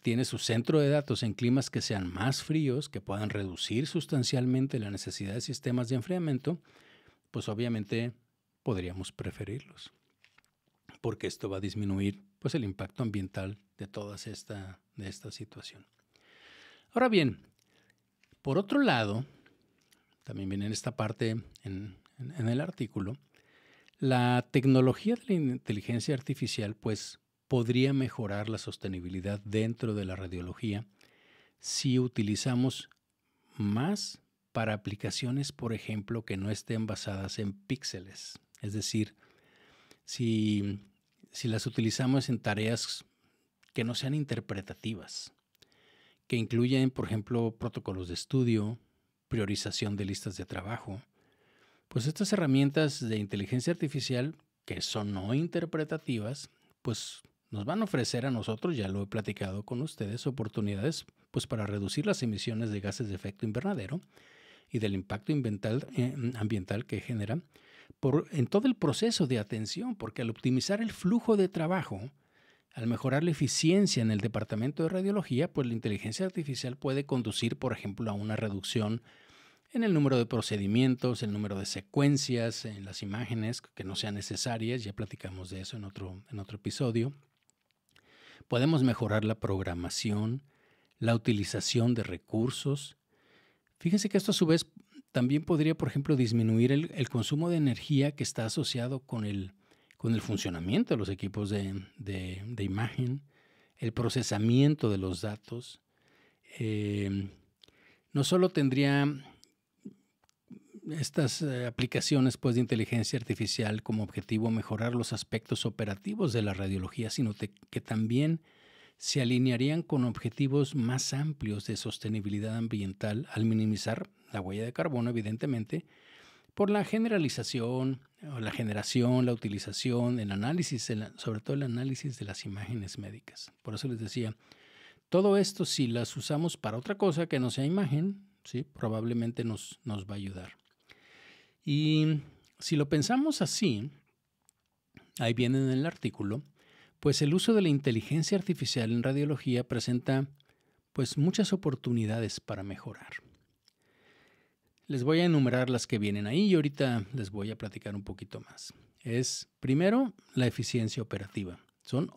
tiene su centro de datos en climas que sean más fríos, que puedan reducir sustancialmente la necesidad de sistemas de enfriamiento, pues obviamente podríamos preferirlos, porque esto va a disminuir pues, el impacto ambiental de toda esta, de esta situación. Ahora bien, por otro lado, también viene en esta parte en, en el artículo, la tecnología de la inteligencia artificial pues podría mejorar la sostenibilidad dentro de la radiología si utilizamos más para aplicaciones, por ejemplo, que no estén basadas en píxeles. Es decir, si, las utilizamos en tareas que no sean interpretativas, que incluyen, por ejemplo, protocolos de estudio, priorización de listas de trabajo, pues estas herramientas de inteligencia artificial, que son no interpretativas, pues nos van a ofrecer a nosotros, ya lo he platicado con ustedes, oportunidades pues para reducir las emisiones de gases de efecto invernadero y del impacto ambiental, eh, que generan en todo el proceso de atención, porque al optimizar el flujo de trabajo, al mejorar la eficiencia en el departamento de radiología, pues la inteligencia artificial puede conducir, por ejemplo, a una reducción en el número de procedimientos, el número de secuencias, en las imágenes que no sean necesarias, ya platicamos de eso en otro, en otro episodio, Podemos mejorar la programación, la utilización de recursos. Fíjense que esto a su vez también podría, por ejemplo, disminuir el, consumo de energía que está asociado con el, con el funcionamiento de los equipos de, imagen, el procesamiento de los datos. Eh, no solo tendría estas eh, aplicaciones pues, de inteligencia artificial como objetivo mejorar los aspectos operativos de la radiología, sino que también se alinearían con objetivos más amplios de sostenibilidad ambiental al minimizar la huella de carbono, evidentemente, por la generalización, la generación, la utilización, el análisis, sobre todo el análisis de las imágenes médicas. Por eso les decía, todo esto si las usamos para otra cosa que no sea imagen, ¿sí? probablemente nos, nos va a ayudar. Y si lo pensamos así, ahí viene en el artículo, pues el uso de la inteligencia artificial en radiología presenta pues muchas oportunidades para mejorar. Les voy a enumerar las que vienen ahí y ahorita les voy a platicar un poquito más. Es primero la eficiencia operativa. Son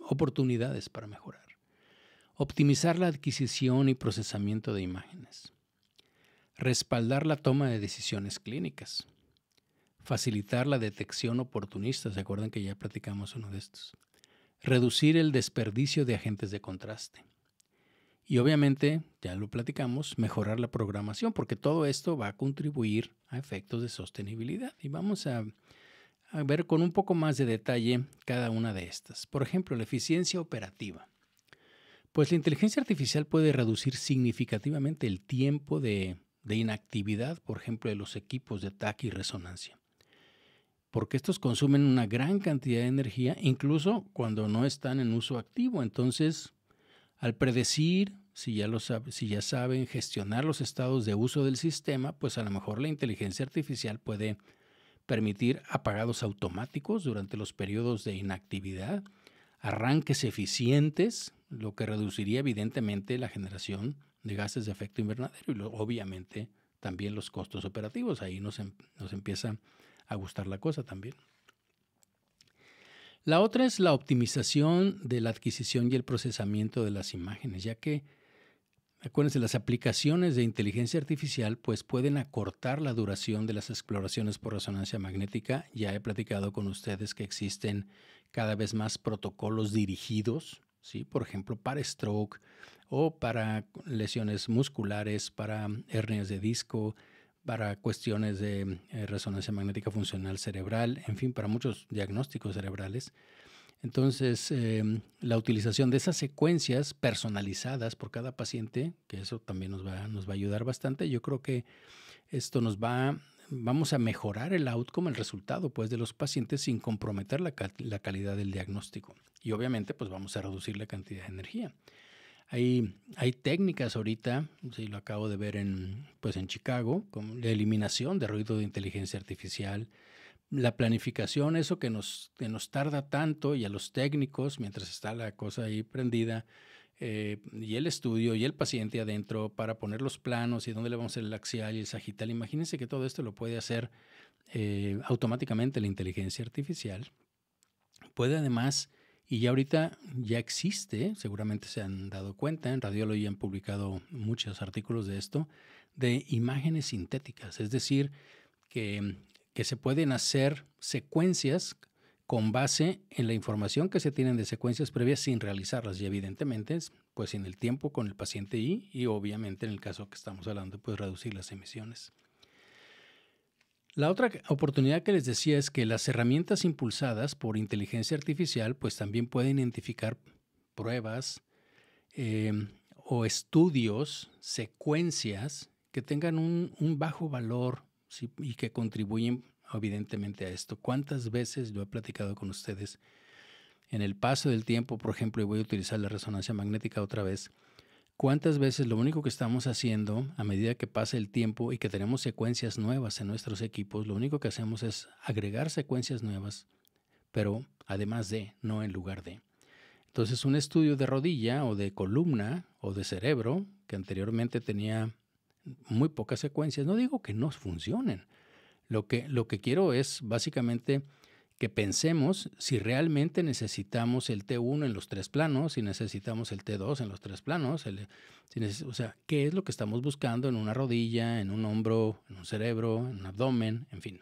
oportunidades para mejorar. Optimizar la adquisición y procesamiento de imágenes respaldar la toma de decisiones clínicas, facilitar la detección oportunista, ¿se acuerdan que ya platicamos uno de estos? Reducir el desperdicio de agentes de contraste. Y obviamente, ya lo platicamos, mejorar la programación, porque todo esto va a contribuir a efectos de sostenibilidad. Y vamos a, a ver con un poco más de detalle cada una de estas. Por ejemplo, la eficiencia operativa. Pues la inteligencia artificial puede reducir significativamente el tiempo de de inactividad, por ejemplo, de los equipos de ataque y resonancia. Porque estos consumen una gran cantidad de energía, incluso cuando no están en uso activo. Entonces, al predecir, si ya, lo si ya saben gestionar los estados de uso del sistema, pues a lo mejor la inteligencia artificial puede permitir apagados automáticos durante los periodos de inactividad, arranques eficientes, lo que reduciría evidentemente la generación de gases de efecto invernadero y obviamente también los costos operativos. Ahí nos, em, nos empieza a gustar la cosa también. La otra es la optimización de la adquisición y el procesamiento de las imágenes, ya que, acuérdense, las aplicaciones de inteligencia artificial pues pueden acortar la duración de las exploraciones por resonancia magnética. Ya he platicado con ustedes que existen cada vez más protocolos dirigidos, ¿sí? por ejemplo, para stroke, o para lesiones musculares, para hernias de disco, para cuestiones de eh, resonancia magnética funcional cerebral, en fin, para muchos diagnósticos cerebrales. Entonces, em, la utilización de esas secuencias personalizadas por cada paciente, que eso también nos va, a ayudar bastante, yo creo que esto nos va, vamos a mejorar el outcome, el resultado pues, de los pacientes sin comprometer la calidad del diagnóstico. Y obviamente, pues vamos a reducir la cantidad de energía. Hay, hay técnicas ahorita, si lo acabo de ver en, pues en Chicago, como la eliminación de ruido de inteligencia artificial, la planificación, eso que nos, nos tarda tanto y a los técnicos, mientras está la cosa ahí prendida, eh, y el estudio y el paciente adentro para poner los planos y dónde le vamos a hacer el axial y el sagital. Imagínense que todo esto lo puede hacer eh, automáticamente la inteligencia artificial. Puede además y ya ahorita ya existe, seguramente se han dado cuenta, en Radiología han publicado muchos artículos de esto, de imágenes sintéticas, es decir, que, que se pueden hacer secuencias con base en la información que se tienen de secuencias previas sin realizarlas y evidentemente pues en el tiempo con el paciente y, y obviamente en el caso que estamos hablando pues reducir las emisiones. La otra oportunidad que les decía es que las herramientas impulsadas por inteligencia artificial pues también pueden identificar pruebas em, o estudios, secuencias que tengan un, bajo valor y que contribuyen evidentemente a esto. ¿Cuántas veces yo he platicado con ustedes? En el paso del tiempo, por ejemplo, y voy a utilizar la resonancia magnética otra vez, ¿Cuántas veces lo único que estamos haciendo a medida que pasa el tiempo y que tenemos secuencias nuevas en nuestros equipos, lo único que hacemos es agregar secuencias nuevas, pero además de, no en lugar de? Entonces un estudio de rodilla o de columna o de cerebro, que anteriormente tenía muy pocas secuencias, no digo que no funcionen, lo que, lo que quiero es básicamente que pensemos si realmente necesitamos el T1 en los tres planos, si necesitamos el T2 en los tres planos, o sea, qué es lo que estamos buscando en una rodilla, en un hombro, en un cerebro, en un abdomen, en fin.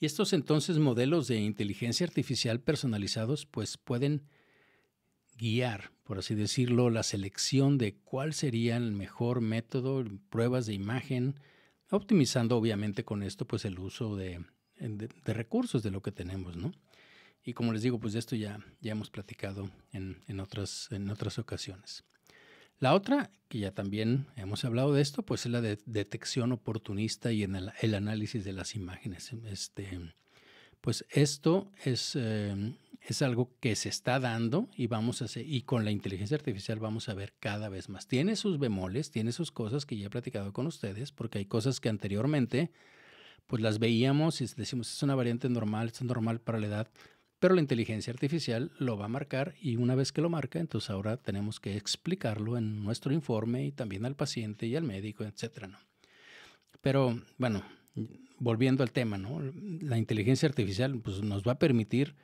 Y estos entonces modelos de inteligencia artificial personalizados pues pueden guiar, por así decirlo, la selección de cuál sería el mejor método, pruebas de imagen, optimizando obviamente con esto pues el uso de de, recursos de lo que tenemos, ¿no? Y como les digo, pues esto ya, ya hemos platicado en, otras, en otras ocasiones. La otra, que ya también hemos hablado de esto, pues es la de detección oportunista y en el, análisis de las imágenes. Este, pues esto es, em, es algo que se está dando y vamos a y con la inteligencia artificial vamos a ver cada vez más. Tiene sus bemoles, tiene sus cosas que ya he platicado con ustedes, porque hay cosas que anteriormente pues las veíamos y decimos, es una variante normal, es normal para la edad, pero la inteligencia artificial lo va a marcar y una vez que lo marca, entonces ahora tenemos que explicarlo en nuestro informe y también al paciente y al médico, etcétera, ¿no? Pero bueno, volviendo al tema, La inteligencia artificial pues, nos va a permitir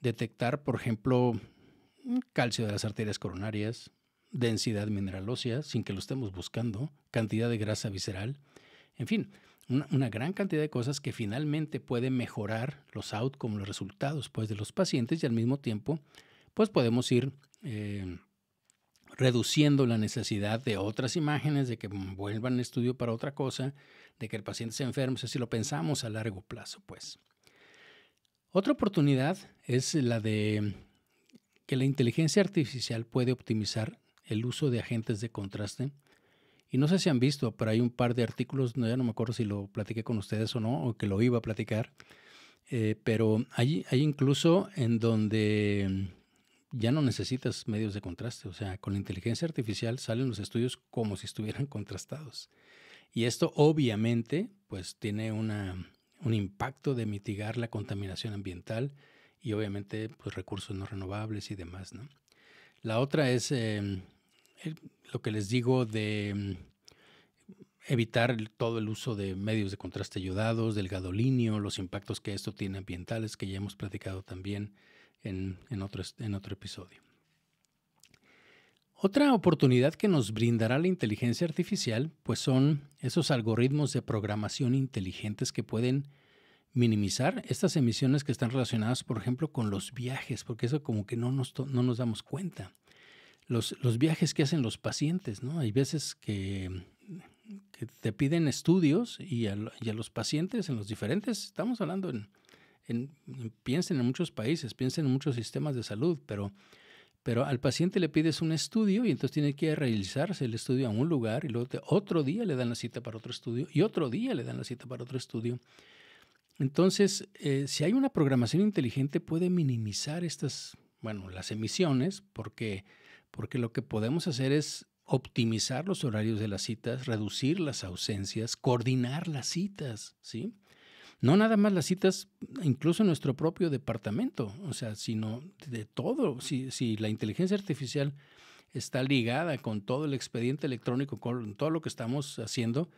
detectar, por ejemplo, calcio de las arterias coronarias, densidad mineral ósea sin que lo estemos buscando, cantidad de grasa visceral, en fin, una, gran cantidad de cosas que finalmente pueden mejorar los outcomes, los resultados pues, de los pacientes y al mismo tiempo pues podemos ir eh, reduciendo la necesidad de otras imágenes, de que vuelvan al estudio para otra cosa, de que el paciente se enferme, si lo pensamos a largo plazo pues. Otra oportunidad es la de que la inteligencia artificial puede optimizar el uso de agentes de contraste y no sé si han visto, pero hay un par de artículos, ya no me acuerdo si lo platiqué con ustedes o no, o que lo iba a platicar, eh, pero hay, hay incluso en donde ya no necesitas medios de contraste, o sea, con la inteligencia artificial salen los estudios como si estuvieran contrastados. Y esto obviamente pues tiene una, un impacto de mitigar la contaminación ambiental y obviamente pues recursos no renovables y demás, ¿no? La otra es em, lo que les digo de mm, evitar todo el uso de medios de contraste ayudados, del gadolinio, los impactos que esto tiene ambientales, que ya hemos platicado también en, en, otro, episodio. Otra oportunidad que nos brindará la inteligencia artificial, pues son esos algoritmos de programación inteligentes que pueden minimizar estas emisiones que están relacionadas, por ejemplo, con los viajes, porque eso como que no nos damos cuenta los, los viajes que hacen los pacientes, ¿no? Hay veces que, mm, te piden estudios y a, los pacientes en los diferentes, estamos hablando en, piensen en muchos países, piensen en muchos sistemas de salud, pero, pero al paciente le pides un estudio y entonces tiene que realizarse el estudio a un lugar y luego otro día le dan la cita para otro estudio y otro día le dan la cita para otro estudio. Entonces, eh, si hay una programación inteligente puede minimizar estas, bueno, las emisiones porque porque lo que podemos hacer es optimizar los horarios de las citas, reducir las ausencias, coordinar las citas, ¿sí? No nada más las citas, incluso en nuestro propio departamento, o sea, sino de todo. Si, si la inteligencia artificial está ligada con todo el expediente electrónico, con todo lo que estamos haciendo,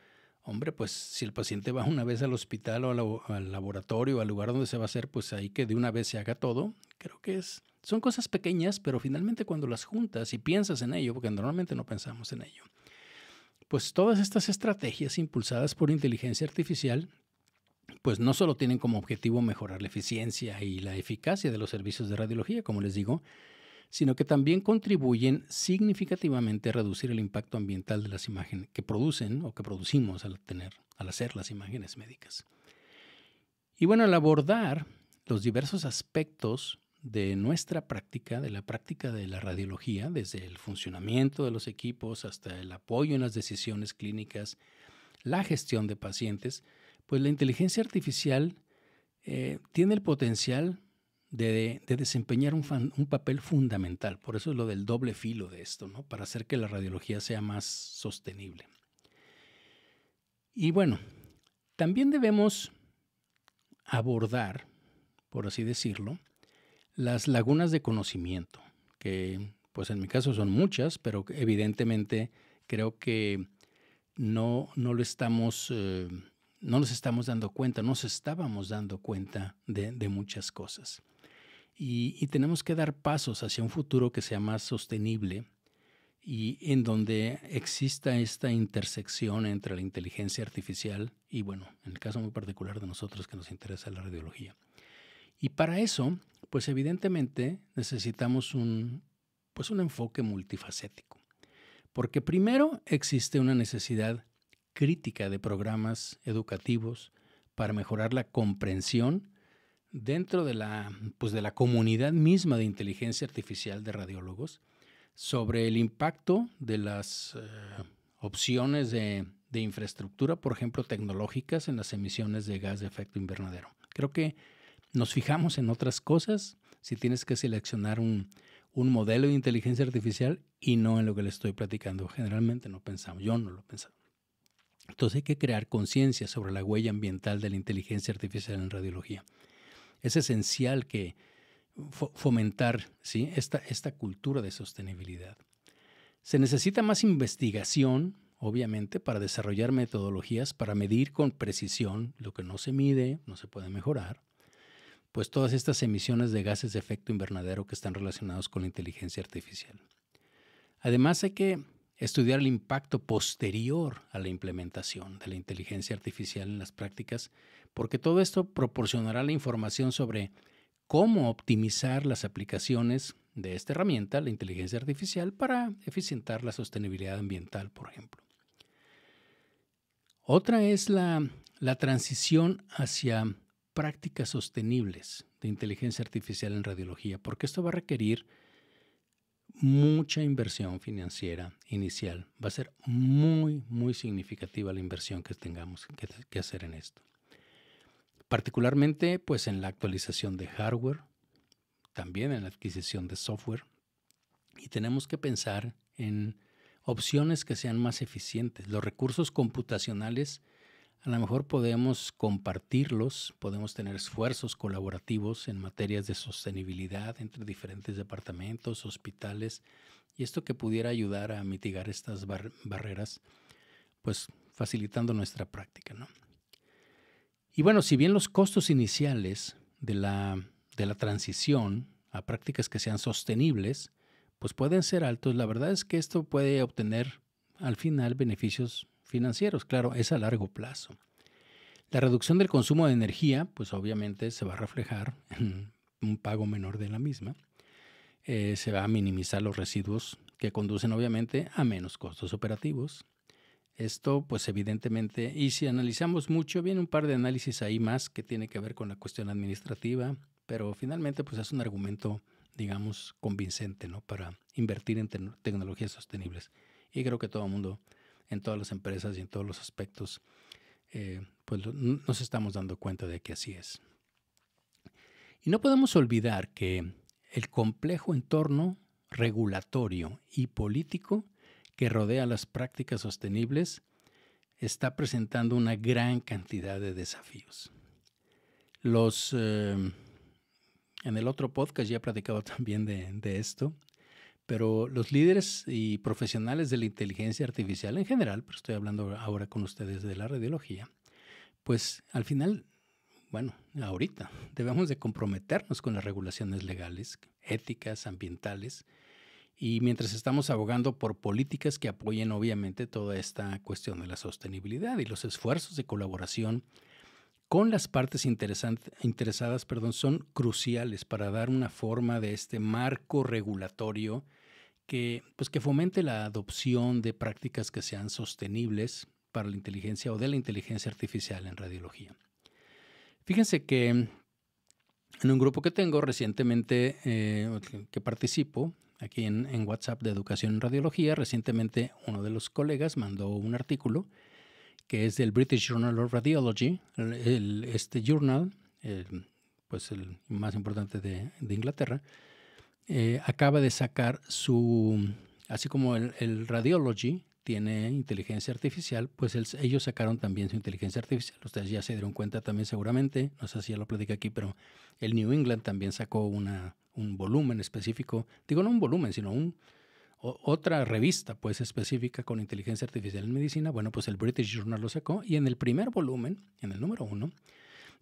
hombre, pues si el paciente va una vez al hospital o al, laboratorio o al lugar donde se va a hacer, pues ahí que de una vez se haga todo, creo que es son cosas pequeñas, pero finalmente cuando las juntas y piensas en ello, porque normalmente no pensamos en ello, pues todas estas estrategias impulsadas por inteligencia artificial, pues no solo tienen como objetivo mejorar la eficiencia y la eficacia de los servicios de radiología, como les digo, sino que también contribuyen significativamente a reducir el impacto ambiental de las imágenes que producen o que producimos al tener, al hacer las imágenes médicas. Y bueno, al abordar los diversos aspectos de nuestra práctica, de la práctica de la radiología, desde el funcionamiento de los equipos hasta el apoyo en las decisiones clínicas, la gestión de pacientes, pues la inteligencia artificial eh, tiene el potencial de, desempeñar un, un, papel fundamental. Por eso es lo del doble filo de esto, ¿no? para hacer que la radiología sea más sostenible. Y bueno, también debemos abordar, por así decirlo, las lagunas de conocimiento, que pues en mi caso son muchas, pero evidentemente creo que no, no lo estamos, eh, no nos estamos dando cuenta, no nos estábamos dando cuenta de, muchas cosas. y, tenemos que dar pasos hacia un futuro que sea más sostenible y en donde exista esta intersección entre la inteligencia artificial y, bueno, en el caso muy particular de nosotros que nos interesa la radiología. Y para eso pues evidentemente necesitamos un, pues un enfoque multifacético, porque primero existe una necesidad crítica de programas educativos para mejorar la comprensión dentro de la, pues, de la comunidad misma de inteligencia artificial de radiólogos sobre el impacto de las eh, opciones de, de infraestructura, por ejemplo, tecnológicas en las emisiones de gas de efecto invernadero. Creo que nos fijamos en otras cosas si tienes que seleccionar un, modelo de inteligencia artificial y no en lo que le estoy platicando. Generalmente no pensamos, yo no lo pensaba. Entonces hay que crear conciencia sobre la huella ambiental de la inteligencia artificial en radiología. Es esencial que fomentar ¿sí? esta cultura de sostenibilidad. Se necesita más investigación, obviamente, para desarrollar metodologías para medir con precisión lo que no se mide, no se puede mejorar pues todas estas emisiones de gases de efecto invernadero que están relacionados con la inteligencia artificial. Además hay que estudiar el impacto posterior a la implementación de la inteligencia artificial en las prácticas, porque todo esto proporcionará la información sobre cómo optimizar las aplicaciones de esta herramienta, la inteligencia artificial, para eficientar la sostenibilidad ambiental, por ejemplo. Otra es la, la transición hacia prácticas sostenibles de inteligencia artificial en radiología, porque esto va a requerir mucha inversión financiera inicial. Va a ser muy, muy significativa la inversión que tengamos que, hacer en esto. Particularmente, pues en la actualización de hardware, también en la adquisición de software, y tenemos que pensar en opciones que sean más eficientes. Los recursos computacionales a lo mejor podemos compartirlos, podemos tener esfuerzos colaborativos en materias de sostenibilidad entre diferentes departamentos, hospitales, y esto que pudiera ayudar a mitigar estas barreras, pues facilitando nuestra práctica. ¿no? Y bueno, si bien los costos iniciales de la, de la transición a prácticas que sean sostenibles, pues pueden ser altos, la verdad es que esto puede obtener al final beneficios financieros, claro, es a largo plazo. La reducción del consumo de energía, pues obviamente se va a reflejar en un pago menor de la misma. Eh, se va a minimizar los residuos que conducen obviamente a menos costos operativos. Esto pues evidentemente, y si analizamos mucho, viene un par de análisis ahí más que tiene que ver con la cuestión administrativa, pero finalmente pues es un argumento, digamos, convincente, ¿no? Para invertir en tecnologías sostenibles. Y creo que todo el mundo en todas las empresas y en todos los aspectos, eh, pues nos estamos dando cuenta de que así es. Y no podemos olvidar que el complejo entorno regulatorio y político que rodea las prácticas sostenibles está presentando una gran cantidad de desafíos. Los, eh, en el otro podcast ya he platicado también de esto, pero los líderes y profesionales de la inteligencia artificial en general, pero estoy hablando ahora con ustedes de la radiología, pues al final, bueno, ahorita debemos de comprometernos con las regulaciones legales, éticas, ambientales, y mientras estamos abogando por políticas que apoyen obviamente toda esta cuestión de la sostenibilidad y los esfuerzos de colaboración con las partes interesadas perdón, son cruciales para dar una forma de este marco regulatorio pues, que, fomente la adopción de prácticas que sean sostenibles para la inteligencia o de la inteligencia artificial en radiología. Fíjense que en un grupo que tengo recientemente, eh, que participo aquí en, WhatsApp de Educación en Radiología, recientemente uno de los colegas mandó un artículo que es del British Journal of Radiology, este journal, pues el más importante de Inglaterra, eh, acaba de sacar su, así como el, Radiology tiene inteligencia artificial, pues ellos sacaron también su inteligencia artificial. Ustedes ya se dieron cuenta también seguramente, no sé si ya lo platicé aquí, pero el New England también sacó una, un volumen específico, digo no un volumen, sino un, otra revista pues específica con inteligencia artificial en medicina, bueno, pues el British Journal lo sacó y en el primer volumen, en el número uno,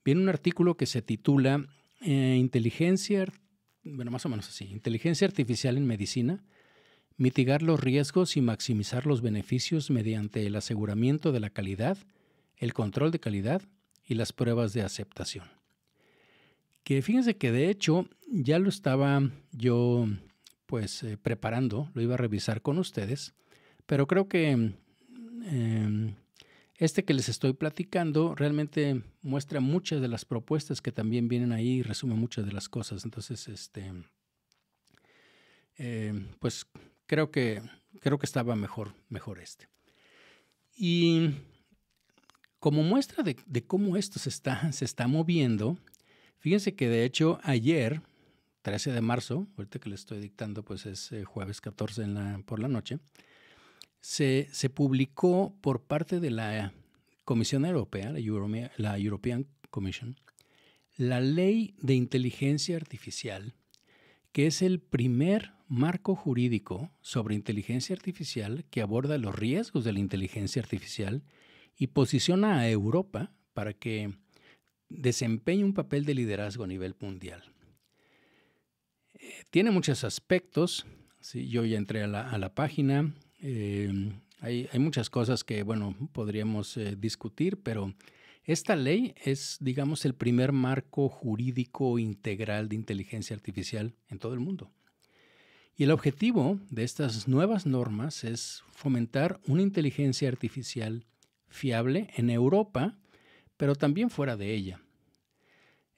viene un artículo que se titula eh, Inteligencia Artificial, bueno, más o menos así, inteligencia artificial en medicina, mitigar los riesgos y maximizar los beneficios mediante el aseguramiento de la calidad, el control de calidad y las pruebas de aceptación. Que fíjense que de hecho ya lo estaba yo pues eh, preparando, lo iba a revisar con ustedes, pero creo que em, este que les estoy platicando realmente muestra muchas de las propuestas que también vienen ahí y resume muchas de las cosas. Entonces, este, eh, pues creo que, creo que estaba mejor, mejor este. Y como muestra de, cómo esto se está, se está moviendo, fíjense que de hecho ayer, 13 de marzo, ahorita que le estoy dictando, pues es eh, jueves 14 por la noche, se, publicó por parte de la Comisión Europea, la, European Commission, la Ley de Inteligencia Artificial, que es el primer marco jurídico sobre inteligencia artificial que aborda los riesgos de la inteligencia artificial y posiciona a Europa para que desempeñe un papel de liderazgo a nivel mundial. Eh, tiene muchos aspectos, yo ya entré a la página, Em, hay, muchas cosas que, bueno, podríamos eh, discutir, pero esta ley es, digamos, el primer marco jurídico integral de inteligencia artificial en todo el mundo. Y el objetivo de estas nuevas normas es fomentar una inteligencia artificial fiable en Europa, pero también fuera de ella,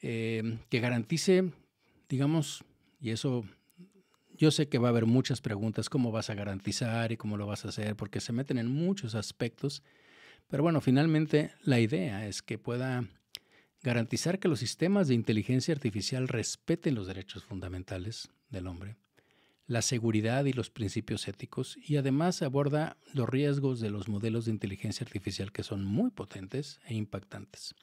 em, que garantice, digamos, y eso yo sé que va a haber muchas preguntas, cómo vas a garantizar y cómo lo vas a hacer, porque se meten en muchos aspectos. Pero bueno, finalmente la idea es que pueda garantizar que los sistemas de inteligencia artificial respeten los derechos fundamentales del hombre, la seguridad y los principios éticos, y además aborda los riesgos de los modelos de inteligencia artificial que son muy potentes e impactantes.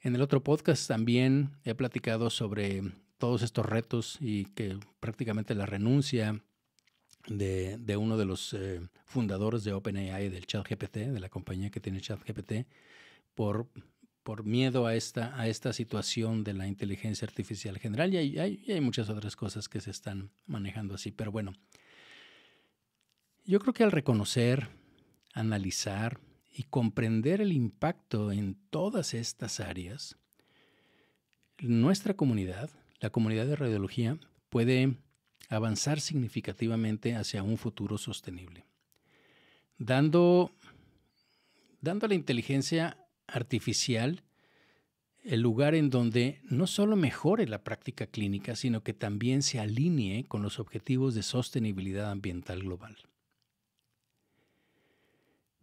En el otro podcast también he platicado sobre todos estos retos y que prácticamente la renuncia de, uno de los eh, fundadores de OpenAI, del ChatGPT, de la compañía que tiene ChatGPT, por, por miedo a esta, a esta situación de la inteligencia artificial general. Y hay, y hay muchas otras cosas que se están manejando así, pero bueno. Yo creo que al reconocer, analizar y comprender el impacto en todas estas áreas, nuestra comunidad, la comunidad de radiología puede avanzar significativamente hacia un futuro sostenible, dando, dando a la inteligencia artificial el lugar en donde no solo mejore la práctica clínica, sino que también se alinee con los objetivos de sostenibilidad ambiental global.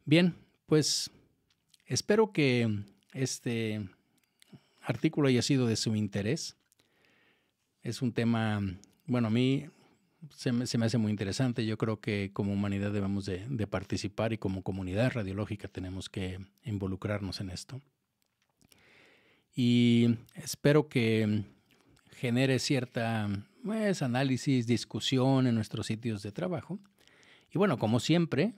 Bien, pues espero que este artículo haya sido de su interés es un tema, bueno, a mí se me, se me, hace muy interesante. Yo creo que como humanidad debemos de, participar y como comunidad radiológica tenemos que involucrarnos en esto. Y espero que genere cierta pues, análisis, discusión en nuestros sitios de trabajo. Y bueno, como siempre,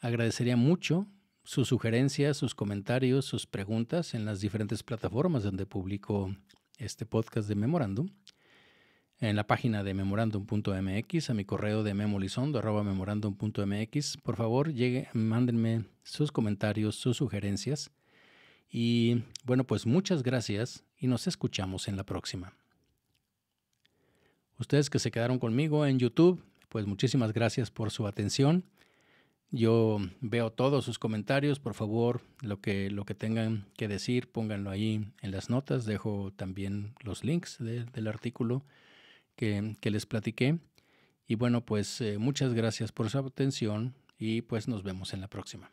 agradecería mucho sus sugerencias, sus comentarios, sus preguntas en las diferentes plataformas donde publico este podcast de Memorándum en la página de memorandum.mx, a mi correo de memolizondo Por favor, llegue, mándenme sus comentarios, sus sugerencias. Y bueno, pues muchas gracias y nos escuchamos en la próxima. Ustedes que se quedaron conmigo en YouTube, pues muchísimas gracias por su atención. Yo veo todos sus comentarios, por favor, lo que, lo que tengan que decir, pónganlo ahí en las notas. Dejo también los links del artículo que, les platiqué. Y bueno, pues eh, muchas gracias por su atención y pues nos vemos en la próxima.